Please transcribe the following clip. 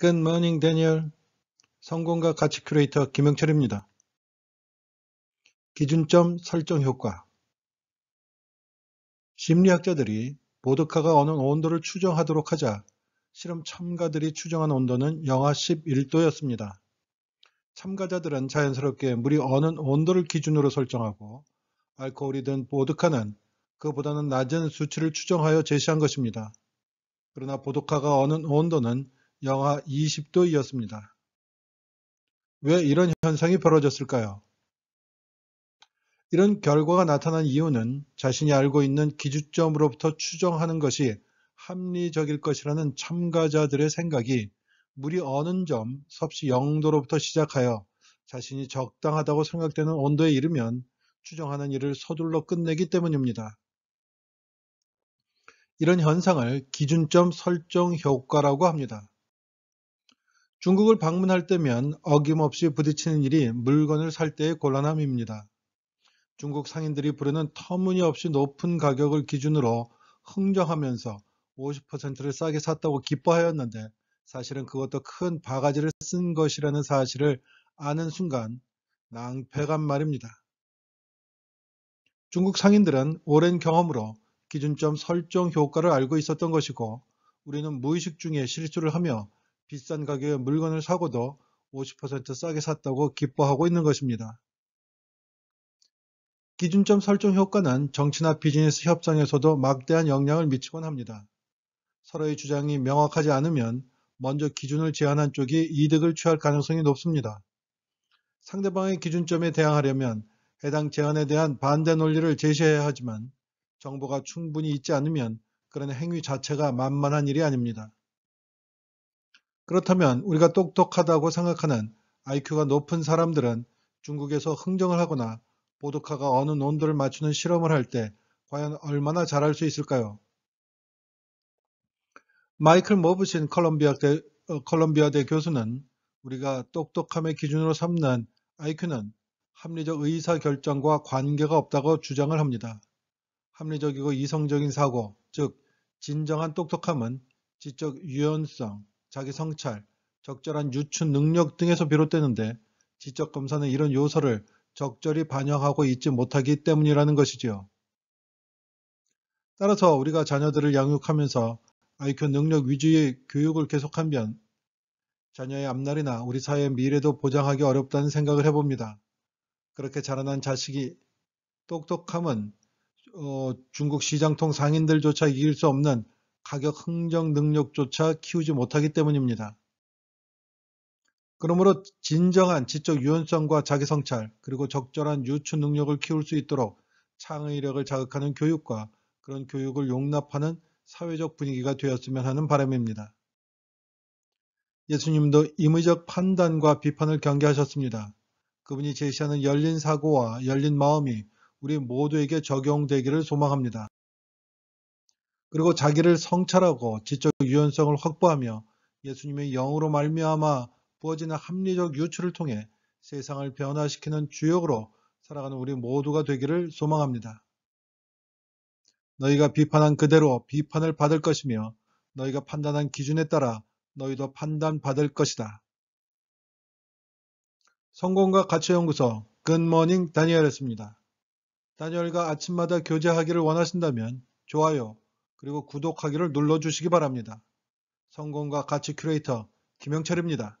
Good morning, Daniel. 성공과 가치 큐레이터 김영철입니다. 기준점 설정 효과 심리학자들이 보드카가 어느 온도를 추정하도록 하자 실험 참가들이 추정한 온도는 영하 11도였습니다. 참가자들은 자연스럽게 물이 어느 온도를 기준으로 설정하고 알코올이든 보드카는 그보다는 낮은 수치를 추정하여 제시한 것입니다. 그러나 보드카가 어느 온도는 영하 20도이었습니다. 왜 이런 현상이 벌어졌을까요? 이런 결과가 나타난 이유는 자신이 알고 있는 기준점으로부터 추정하는 것이 합리적일 것이라는 참가자들의 생각이 물이 어는 점 섭씨 0도로부터 시작하여 자신이 적당하다고 생각되는 온도에 이르면 추정하는 일을 서둘러 끝내기 때문입니다. 이런 현상을 기준점 설정 효과라고 합니다. 중국을 방문할 때면 어김없이 부딪히는 일이 물건을 살 때의 곤란함입니다. 중국 상인들이 부르는 터무니없이 높은 가격을 기준으로 흥정하면서 50%를 싸게 샀다고 기뻐하였는데 사실은 그것도 큰 바가지를 쓴 것이라는 사실을 아는 순간 낭패감 말입니다. 중국 상인들은 오랜 경험으로 기준점 설정 효과를 알고 있었던 것이고 우리는 무의식 중에 실수를 하며 비싼 가격에 물건을 사고도 50% 싸게 샀다고 기뻐하고 있는 것입니다. 기준점 설정 효과는 정치나 비즈니스 협상에서도 막대한 영향을 미치곤 합니다. 서로의 주장이 명확하지 않으면 먼저 기준을 제안한 쪽이 이득을 취할 가능성이 높습니다. 상대방의 기준점에 대항하려면 해당 제안에 대한 반대 논리를 제시해야 하지만 정보가 충분히 있지 않으면 그런 행위 자체가 만만한 일이 아닙니다. 그렇다면 우리가 똑똑하다고 생각하는 IQ가 높은 사람들은 중국에서 흥정을 하거나 보드카가 어느 온도를 맞추는 실험을 할 때 과연 얼마나 잘할 수 있을까요? 마이클 머브신 컬럼비아 대, 어, 컬럼비아 대 교수는 우리가 똑똑함의 기준으로 삼는 IQ는 합리적 의사결정과 관계가 없다고 주장을 합니다. 합리적이고 이성적인 사고, 즉 진정한 똑똑함은 지적 유연성, 자기 성찰, 적절한 유추 능력 등에서 비롯되는데 지적 검사는 이런 요소를 적절히 반영하고 있지 못하기 때문이라는 것이지요. 따라서 우리가 자녀들을 양육하면서 IQ 능력 위주의 교육을 계속하면 자녀의 앞날이나 우리 사회의 미래도 보장하기 어렵다는 생각을 해봅니다. 그렇게 자라난 자식이 똑똑함은 어, 중국 시장통 상인들조차 이길 수 없는 가격 흥정 능력조차 키우지 못하기 때문입니다. 그러므로 진정한 지적 유연성과 자기성찰 그리고 적절한 유추 능력을 키울 수 있도록 창의력을 자극하는 교육과 그런 교육을 용납하는 사회적 분위기가 되었으면 하는 바람입니다. 예수님도 임의적 판단과 비판을 경계하셨습니다. 그분이 제시하는 열린 사고와 열린 마음이 우리 모두에게 적용되기를 소망합니다. 그리고 자기를 성찰하고 지적 유연성을 확보하며 예수님의 영으로 말미암아 부어지는 합리적 유출을 통해 세상을 변화시키는 주역으로 살아가는 우리 모두가 되기를 소망합니다. 너희가 비판한 그대로 비판을 받을 것이며 너희가 판단한 기준에 따라 너희도 판단받을 것이다. 성공과 가치연구소 굿모닝 다니엘이었습니다. 다니엘과 아침마다 교제하기를 원하신다면 좋아요, 그리고 구독하기를 눌러주시기 바랍니다. 성공과 가치 큐레이터 김영철입니다.